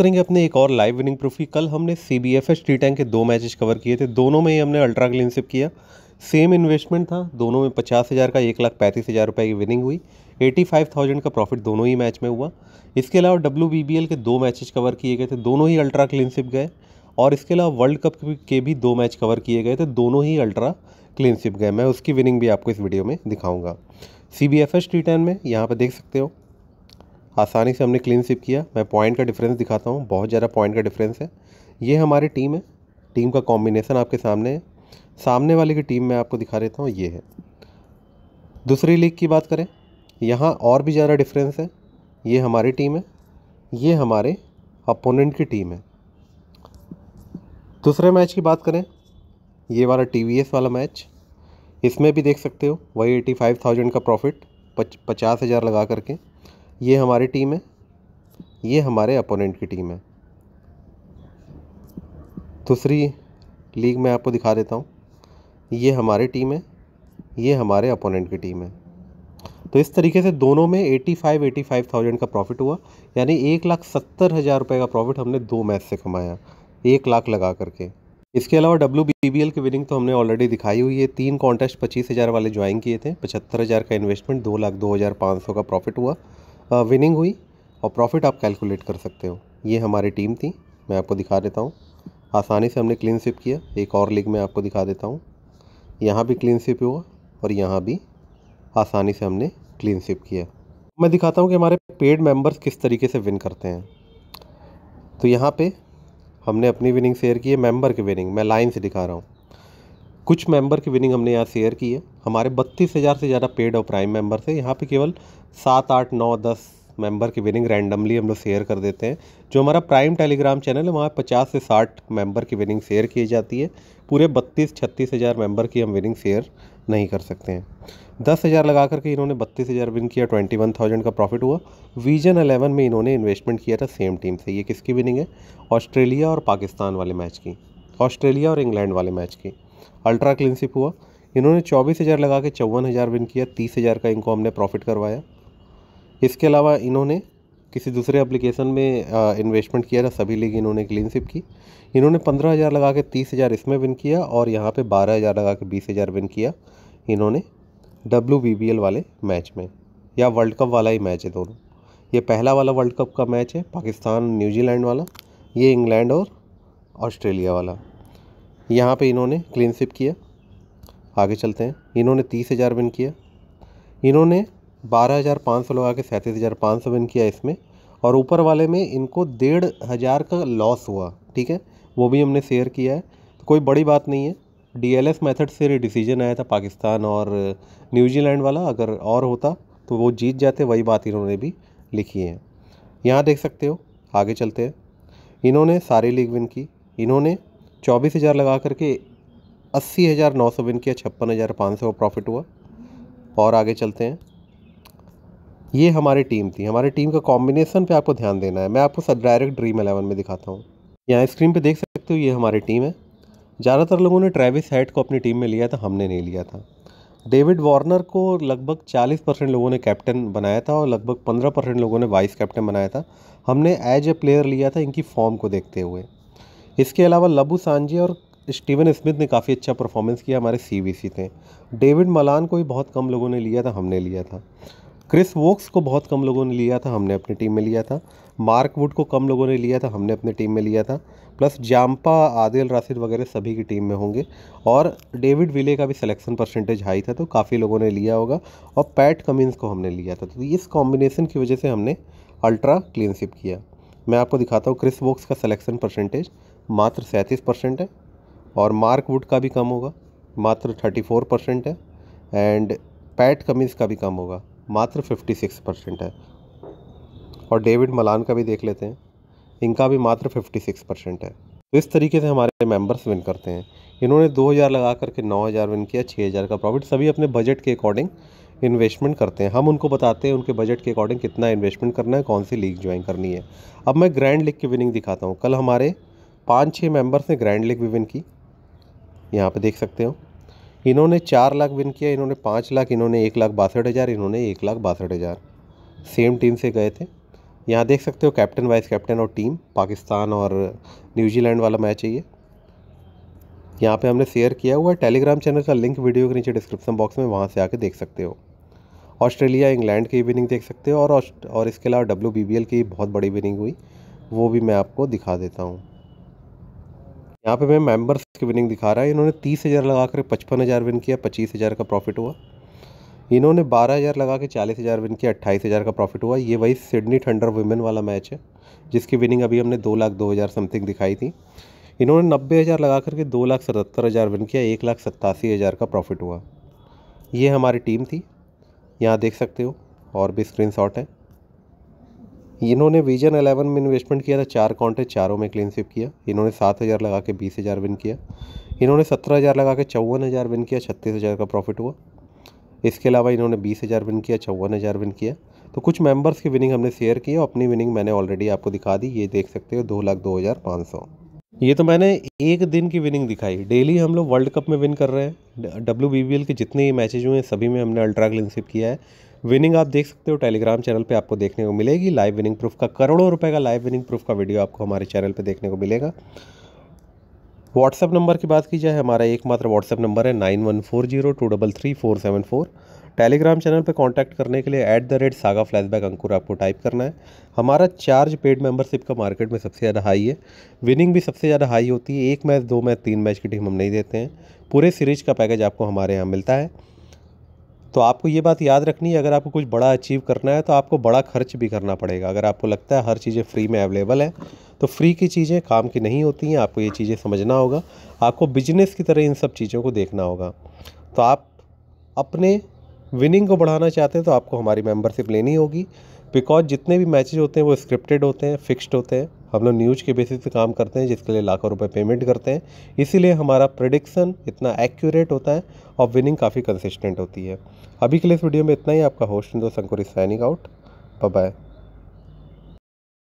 करेंगे अपने एक और लाइव विनिंग प्रूफ की कल हमने C B F S T टैंक के दो मैचेस कवर किए थे दोनों में ही हमने अल्ट्रा क्लीनशिप किया सेम इन्वेस्टमेंट था दोनों में पचास हज़ार का एक लाख पैंतीस हज़ार रुपये की विनिंग हुई एटी फाइव थाउजेंड का प्रॉफिट दोनों ही मैच में हुआ इसके अलावा डब्ल्यू बी बी एल के दो मैचेस कवर किए गए थे दोनों ही अल्ट्रा क्लीनशिप गए और इसके अलावा वर्ल्ड कप के भी दो मैच कवर किए गए थे दोनों ही अल्ट्रा क्लीनशिप गए मैं उसकी विनिंग भी आपको इस वीडियो में दिखाऊंगा C B F S T ten में यहाँ पर देख सकते हो आसानी से हमने क्लीन स्विप किया मैं पॉइंट का डिफरेंस दिखाता हूँ बहुत ज़्यादा पॉइंट का डिफरेंस है ये हमारी टीम है टीम का कॉम्बिनेसन आपके सामने है सामने वाले की टीम मैं आपको दिखा देता हूँ ये है दूसरी लीग की बात करें यहाँ और भी ज़्यादा डिफरेंस है ये हमारी टीम है ये हमारे अपोनेंट की टीम है दूसरे मैच की बात करें ये वाला टी वाला मैच इसमें भी देख सकते हो वही एटी फाइव थाउजेंड का प्रॉफिट पच पचास हज़ार लगा करके ये हमारी टीम है ये हमारे अपोनेंट की टीम है दूसरी लीग में आपको दिखा देता हूँ ये हमारी टीम है ये हमारे अपोनेंट की टीम है तो इस तरीके से दोनों में eighty five eighty five thousand का प्रॉफिट हुआ यानी एक लाख सत्तर हज़ार रुपये का प्रॉफिट हमने दो मैच से कमाया एक लाख लगा करके इसके अलावा डब्ल्यू बी की विनिंग तो हमने ऑलरेडी दिखाई हुई है तीन कॉन्टेस्ट पच्चीस हज़ार वाले ज्वाइन किए थे पचहत्तर हज़ार का इन्वेस्टमेंट दो लाख दो हज़ार पाँच सौ का प्रॉफिट हुआ विनिंग हुई और प्रॉफिट आप कैलकुलेट कर सकते हो ये हमारी टीम थी मैं आपको दिखा देता हूँ आसानी से हमने क्लीन स्विप किया एक और लीग में आपको दिखा देता हूँ यहाँ भी क्लीन स्विप हुआ और यहाँ भी आसानी से हमने क्लीन स्विप किया मैं दिखाता हूँ कि हमारे पेड मेंबर्स किस तरीके से विन करते हैं तो यहाँ पे हमने अपनी विनिंग शेयर की है मेंबर की विनिंग मैं लाइन से दिखा रहा हूँ कुछ मेंबर की विनिंग हमने यहाँ शेयर की है हमारे बत्तीस हज़ार से ज़्यादा पेड और प्राइम मेंबर्स हैं यहाँ पे केवल सात आठ नौ दस मेंबर की विनिंग रैंडमली हम लोग शेयर कर देते हैं जो हमारा प्राइम टेलीग्राम चैनल है वहाँ पचास से साठ मेंबर की विनिंग शेयर की जाती है पूरे बत्तीस छत्तीस हज़ार मेंबर की हम विनिंग शेयर नहीं कर सकते हैं दस हज़ार लगा करके इन्होंने बत्तीस हज़ार विन किया ट्वेंटी वन थाउजेंड का प्रॉफिट हुआ विजन अलेवन में इन्होंने इन्वेस्टमेंट किया था सेम टीम से ये किसकी विनिंग है ऑस्ट्रेलिया और पाकिस्तान वाले मैच की ऑस्ट्रेलिया और इंग्लैंड वाले मैच की अल्ट्रा क्लिनसिप हुआ इन्होंने चौबीस हज़ार लगा के चौवन हज़ार विन किया तीस हज़ार का इनको हमने प्रॉफिट करवाया इसके अलावा इन्होंने किसी दूसरे एप्लीकेशन में इन्वेस्टमेंट किया था सभी लीग इन्होंने क्लिनसिप की इन्होंने पंद्रह हज़ार लगा के तीस हज़ार इसमें विन किया और यहाँ पे बारह हज़ार लगा के बीस हज़ार विन किया इन्होंने डब्ल्यू वाले मैच में या वर्ल्ड कप वाला ही मैच है दोनों ये पहला वाला वर्ल्ड कप का मैच है पाकिस्तान न्यूजीलैंड वाला ये इंग्लैंड और ऑस्ट्रेलिया वाला यहाँ पे इन्होंने क्लीन स्विप किया आगे चलते हैं इन्होंने तीस हज़ार विन किया इन्होंने बारह हज़ार पाँच सौ लगा के सैंतीस हज़ार पाँच सौ विन किया इसमें और ऊपर वाले में इनको डेढ़ हज़ार का लॉस हुआ ठीक है वो भी हमने शेयर किया है तो कोई बड़ी बात नहीं है डी एल एस मेथड से डिसीजन आया था पाकिस्तान और न्यूजीलैंड वाला अगर और होता तो वो जीत जाते वही बात इन्होंने भी लिखी है यहाँ देख सकते हो आगे चलते हैं इन्होंने सारी लीग विन की इन्होंने चौबीस हज़ार लगा करके अस्सी हज़ार नौ सौ विन किया छप्पन हज़ार पाँच सौ प्रॉफिट हुआ और आगे चलते हैं ये हमारी टीम थी हमारी टीम का कॉम्बिनेशन पे आपको ध्यान देना है मैं आपको सब डायरेक्ट ड्रीम एलेवन में दिखाता हूँ यहाँ स्क्रीन पे देख सकते हो ये हमारी टीम है ज़्यादातर लोगों ने ट्रेविस हेड को अपनी टीम में लिया था हमने नहीं लिया था डेविड वार्नर को लगभग 40 परसेंट लोगों ने कैप्टन बनाया था और लगभग 15 परसेंट लोगों ने वाइस कैप्टन बनाया था हमने एज ए प्लेयर लिया था इनकी फॉर्म को देखते हुए इसके अलावा लबू सांझे और स्टीवन स्मिथ ने काफ़ी अच्छा परफॉर्मेंस किया हमारे सी थे डेविड मलान को भी बहुत कम लोगों ने लिया था हमने लिया था क्रिस वोक्स को बहुत कम लोगों ने लिया था हमने अपनी टीम में लिया था मार्क वुड को कम लोगों ने लिया था हमने अपनी टीम में लिया था प्लस जाम्पा आदिल राशिद वगैरह सभी की टीम में होंगे और डेविड विले का भी सिलेक्शन परसेंटेज हाई था तो काफ़ी लोगों ने लिया होगा और पैट कमिंस को हमने लिया था तो इस कॉम्बिनेशन की वजह से हमने अल्ट्रा क्लीनशिप किया मैं आपको दिखाता हूँ क्रिस वोक्स का सिलेक्शन परसेंटेज मात्र सैंतीस परसेंट है और मार्क वुड का भी कम होगा मात्र थर्टी फोर परसेंट है एंड पैट कमीज़ का भी कम होगा मात्र फिफ्टी सिक्स परसेंट है और डेविड मलान का भी देख लेते हैं इनका भी मात्र फिफ्टी सिक्स परसेंट है तो इस तरीके से हमारे मेंबर्स विन करते हैं इन्होंने दो हज़ार लगा करके नौ हज़ार विन किया छः हज़ार का प्रॉफिट सभी अपने बजट के अकॉर्डिंग इन्वेस्टमेंट करते हैं हम उनको बताते हैं उनके बजट के अकॉर्डिंग कितना इन्वेस्टमेंट करना है कौन सी लीग ज्वाइन करनी है अब मैं ग्रैंड लीग की विनिंग दिखाता हूँ कल हमारे पाँच छः मेंबर्स ने ग्रैंड लीग भी विन की यहाँ पे देख सकते हो इन्होंने चार लाख विन किया इन्होंने पाँच लाख इन्होंने एक लाख बासठ हज़ार इन्होंने एक लाख बासठ हज़ार सेम टीम से गए थे यहाँ देख सकते हो कैप्टन वाइस कैप्टन और टीम पाकिस्तान और न्यूजीलैंड वाला मैच है ये यहाँ पे हमने शेयर किया हुआ है टेलीग्राम चैनल का लिंक वीडियो के नीचे डिस्क्रिप्शन बॉक्स में वहाँ से आके देख सकते हो ऑस्ट्रेलिया इंग्लैंड की विनिंग देख सकते हो और और इसके अलावा डब्ल्यू की बहुत बड़ी विनिंग हुई वो भी मैं आपको दिखा देता हूँ यहाँ पे मैं मेंबर्स की विनिंग दिखा रहा है इन्होंने तीस हज़ार लगा कर पचपन हज़ार विन किया पच्चीस हज़ार का प्रॉफिट हुआ इन्होंने बारह हज़ार लगा के चालीस हज़ार विन किया अट्ठाईस हज़ार का प्रॉफिट हुआ ये वही सिडनी थंडर वुमेन वाला मैच है जिसकी विनिंग अभी हमने दो लाख दो हज़ार समथिंग दिखाई थी इन्होंने नब्बे हज़ार लगा करके दो लाख सतहत्तर हज़ार विन किया एक लाख सत्तासी हज़ार का प्रॉफिट हुआ ये हमारी टीम थी यहाँ देख सकते हो और भी स्क्रीन है इन्होंने विजन एलेवन में इन्वेस्टमेंट किया था चार काउंटे चारों में क्लीन स्विप किया इन्होंने सात हज़ार लगा के बीस हज़ार विन किया इन्होंने सत्रह हज़ार लगा के चौवन हज़ार विन किया छत्तीस हज़ार का प्रॉफिट हुआ इसके अलावा इन्होंने बीस हज़ार विन किया चौवन हज़ार विन किया तो कुछ मेंबर्स की विनिंग हमने शेयर की और अपनी विनिंग मैंने ऑलरेडी आपको दिखा दी ये देख सकते हो दो लाख दो हज़ार पाँच सौ ये तो मैंने एक दिन की विनिंग दिखाई डेली हम लोग वर्ल्ड कप में विन कर रहे हैं डब्ल्यू बी के जितने मैचेज हुए हैं सभी में हमने अल्ट्रा क्लीनशिप किया है विनिंग आप देख सकते हो टेलीग्राम चैनल पे आपको देखने को मिलेगी लाइव विनिंग प्रूफ का करोड़ों रुपए का लाइव विनिंग प्रूफ का वीडियो आपको हमारे चैनल पे देखने को मिलेगा व्हाट्सअप नंबर की बात की जाए हमारा एकमात्र व्हाट्सअप नंबर है nine one four zero two double three four seven four Telegram channel पर कॉन्टैक्ट करने के लिए at the rate saga flashback Ankur आपको टाइप करना है हमारा चार्ज पेड मेंबरशिप का मार्केट में सबसे ज़्यादा हाई है विनिंग भी सबसे ज़्यादा हाई होती है एक मैच दो मैच तीन मैच की टीम हम नहीं देते हैं पूरे सीरीज का पैकेज आपको हमारे यहाँ मिलता है तो आपको ये बात याद रखनी है अगर आपको कुछ बड़ा अचीव करना है तो आपको बड़ा खर्च भी करना पड़ेगा अगर आपको लगता है हर चीज़ें फ्री में अवेलेबल हैं तो फ्री की चीज़ें काम की नहीं होती हैं आपको ये चीज़ें समझना होगा आपको बिजनेस की तरह इन सब चीज़ों को देखना होगा तो आप अपने विनिंग को बढ़ाना चाहते हैं तो आपको हमारी मेम्बरशिप लेनी होगी बिकॉज जितने भी मैचेज होते हैं वो स्क्रिप्टेड होते हैं फिक्स्ड होते हैं हम लोग न्यूज के बेसिस पे काम करते हैं जिसके लिए लाखों रुपए पेमेंट करते हैं इसीलिए हमारा प्रडिक्शन इतना एक्यूरेट होता है और विनिंग काफ़ी कंसिस्टेंट होती है अभी के लिए इस वीडियो में इतना ही आपका होस्ट दो संकुरी साइनिंग आउट बाय